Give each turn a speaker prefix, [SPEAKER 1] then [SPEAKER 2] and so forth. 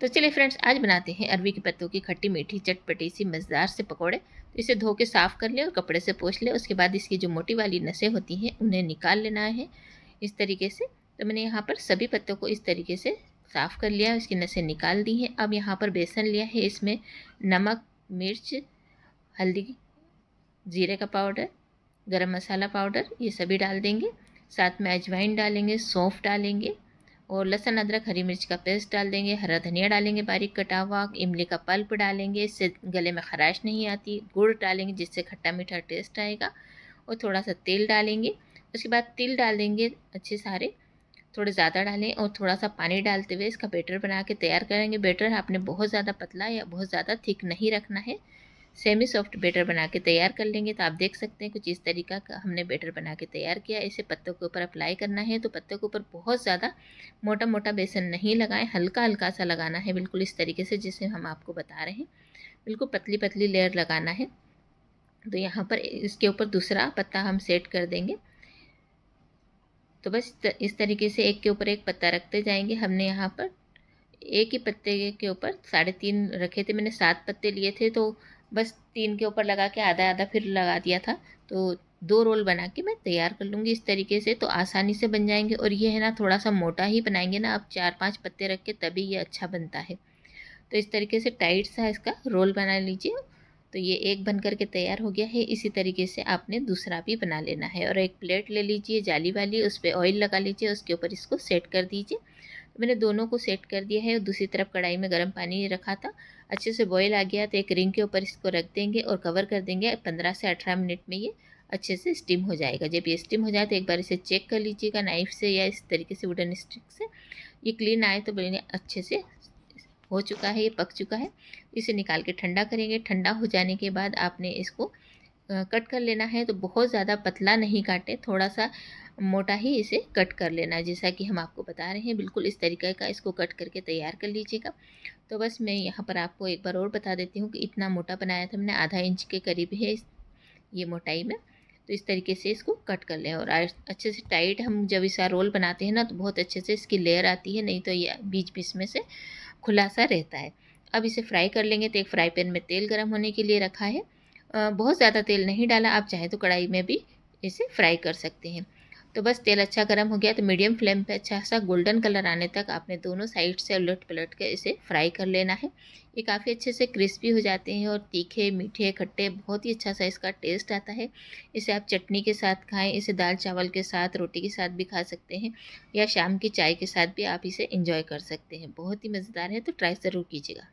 [SPEAKER 1] तो चलिए फ्रेंड्स आज बनाते हैं अरबी के पत्तों की खट्टी मीठी चटपटी सी मज़ेदार से पकौड़े तो इसे धो के साफ़ कर लें और कपड़े से पोछ लें उसके बाद इसकी जो मोटी वाली नसें होती हैं उन्हें निकाल लेना है इस तरीके से तो मैंने यहाँ पर सभी पत्तों को इस तरीके से साफ़ कर लिया उसकी नसें निकाल दी हैं अब यहाँ पर बेसन लिया है इसमें नमक मिर्च हल्दी जीरे का पाउडर गरम मसाला पाउडर ये सभी डाल देंगे साथ में अजवाइन डालेंगे सौंफ डालेंगे और लहसन अदरक हरी मिर्च का पेस्ट डाल देंगे हरा धनिया डालेंगे बारीक कटा हुआ इमली का पल्प डालेंगे इससे गले में खराश नहीं आती गुड़ डालेंगे जिससे खट्टा मीठा टेस्ट आएगा और थोड़ा सा तेल डालेंगे उसके बाद तिल डाल देंगे अच्छे सारे थोड़े ज़्यादा डालें और थोड़ा सा पानी डालते हुए इसका बेटर बना के तैयार करेंगे बेटर आपने बहुत ज़्यादा पतला या बहुत ज़्यादा थिक नहीं रखना है सेमी सॉफ्ट बेटर बना के तैयार कर लेंगे तो आप देख सकते हैं कुछ इस तरीका का हमने बेटर बना के तैयार किया इसे पत्तों के ऊपर अप्लाई करना है तो पत्तों के ऊपर बहुत ज़्यादा मोटा मोटा बेसन नहीं लगाएं हल्का हल्का सा लगाना है बिल्कुल इस तरीके से जिसे हम आपको बता रहे हैं बिल्कुल पतली पतली लेयर लगाना है तो यहाँ पर इसके ऊपर दूसरा पत्ता हम सेट कर देंगे तो बस इस तरीके से एक के ऊपर एक पत्ता रखते जाएंगे हमने यहाँ पर एक ही पत्ते के ऊपर साढ़े तीन रखे थे मैंने सात पत्ते लिए थे तो बस तीन के ऊपर लगा के आधा आधा फिर लगा दिया था तो दो रोल बना के मैं तैयार कर लूँगी इस तरीके से तो आसानी से बन जाएंगे और ये है ना थोड़ा सा मोटा ही बनाएंगे ना आप चार पाँच पत्ते रख के तभी ये अच्छा बनता है तो इस तरीके से टाइट सा इसका रोल बना लीजिए तो ये एक बन करके तैयार हो गया है इसी तरीके से आपने दूसरा भी बना लेना है और एक प्लेट ले लीजिए जाली वाली उस पर ऑयल लगा लीजिए उसके ऊपर इसको सेट कर दीजिए तो मैंने दोनों को सेट कर दिया है दूसरी तरफ कढ़ाई में गर्म पानी रखा था अच्छे से बॉयल आ गया तो एक रिंग के ऊपर इसको रख देंगे और कवर कर देंगे पंद्रह से अठारह मिनट में ये अच्छे से स्टीम हो जाएगा जब ये स्टीम हो जाए तो एक बार इसे चेक कर लीजिएगा नाइफ से या इस तरीके से वुडन स्टिक से ये क्लीन आए तो बने अच्छे से हो चुका है ये पक चुका है इसे निकाल के ठंडा करेंगे ठंडा हो जाने के बाद आपने इसको कट कर लेना है तो बहुत ज़्यादा पतला नहीं काटे थोड़ा सा मोटा ही इसे कट कर लेना जैसा कि हम आपको बता रहे हैं बिल्कुल इस तरीके का इसको कट करके तैयार कर लीजिएगा तो बस मैं यहाँ पर आपको एक बार और बता देती हूँ कि इतना मोटा बनाया था हमने आधा इंच के करीब है ये मोटाई में तो इस तरीके से इसको कट कर लें और अच्छे से टाइट हम जब इसका रोल बनाते हैं ना तो बहुत अच्छे से इसकी लेयर आती है नहीं तो ये बीच बीच में से खुला सा रहता है अब इसे फ्राई कर लेंगे तो एक फ्राई पैन में तेल गर्म होने के लिए रखा है बहुत ज़्यादा तेल नहीं डाला आप चाहें तो कढ़ाई में भी इसे फ्राई कर सकते हैं तो बस तेल अच्छा गर्म हो गया तो मीडियम फ्लेम पे अच्छा सा गोल्डन कलर आने तक आपने दोनों साइड से उलट पलट के इसे फ्राई कर लेना है ये काफ़ी अच्छे से क्रिस्पी हो जाते हैं और तीखे मीठे खट्टे बहुत ही अच्छा सा इसका टेस्ट आता है इसे आप चटनी के साथ खाएं इसे दाल चावल के साथ रोटी के साथ भी खा सकते हैं या शाम की चाय के साथ भी आप इसे इंजॉय कर सकते हैं बहुत ही मज़ेदार है तो ट्राई ज़रूर कीजिएगा